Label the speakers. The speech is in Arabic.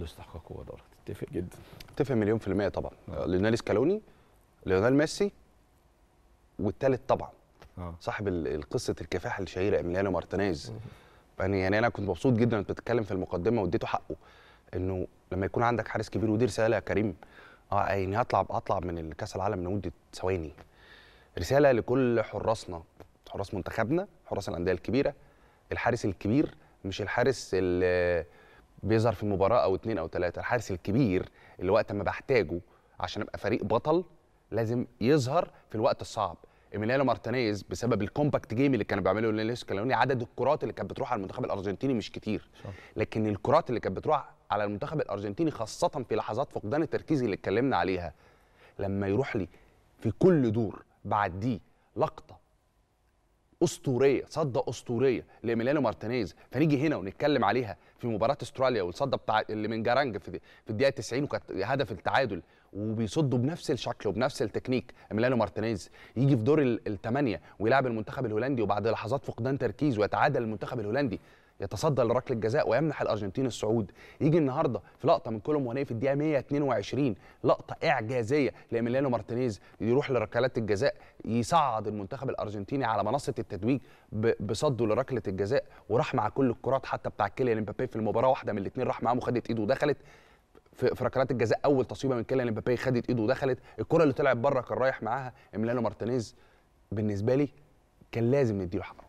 Speaker 1: استحقاق هو الارض تتفق جدا تتفق مليون في الميه طبعا آه. ليونيل سكالوني ليونيل ميسي والثالث طبعا أوه. صاحب قصه الكفاح الشهيره اميليانو مارتينيز يعني يعني انا كنت مبسوط جدا انت بتتكلم في المقدمه واديته حقه انه لما يكون عندك حارس كبير ودي رساله يا كريم اه يعني هطلع اطلع من الكاس العالم لمده ثواني رساله لكل حراسنا حراس منتخبنا حراس الانديه الكبيره الحارس الكبير مش الحارس اللي بيظهر في مباراه او اتنين او تلاته الحارس الكبير اللي وقت ما بحتاجه عشان ابقى فريق بطل لازم يظهر في الوقت الصعب ايميليانو مارتينيز بسبب الكومباكت جيم اللي كانوا بيعمله لويس كالوني عدد الكرات اللي كانت بتروح على المنتخب الارجنتيني مش كتير لكن الكرات اللي كانت بتروح على المنتخب الارجنتيني خاصه في لحظات فقدان التركيز اللي اتكلمنا عليها لما يروح لي في كل دور بعديه لقطه اسطوريه صده اسطوريه لميلانو مارتينيز فنيجي هنا ونتكلم عليها في مباراه استراليا والصده بتاع اللي من جارانج في, في الدقيقه 90 وكانت هدف التعادل وبيصدوا بنفس الشكل وبنفس التكنيك ميلانو مارتينيز يجي في دور الثمانيه ويلعب المنتخب الهولندي وبعد لحظات فقدان تركيز ويتعادل المنتخب الهولندي يتصدى لركله الجزاء ويمنح الارجنتين الصعود يجي النهارده في لقطه من كولوم ونيه في الدقيقه 122 لقطه اعجازيه لاميليانو مارتينيز يروح لركلات الجزاء يصعد المنتخب الارجنتيني على منصه التتويج بصده لركله الجزاء وراح مع كل الكرات حتى بتاع كيليان امبابي في المباراه واحده من الاثنين راح معاهم وخدت ايده ودخلت في ركلات الجزاء اول تصويبه من كيليان امبابي خدت ايده ودخلت الكره اللي طلعت بره كان رايح معاها إيميليانو مارتينيز بالنسبه لي كان لازم نديله حقه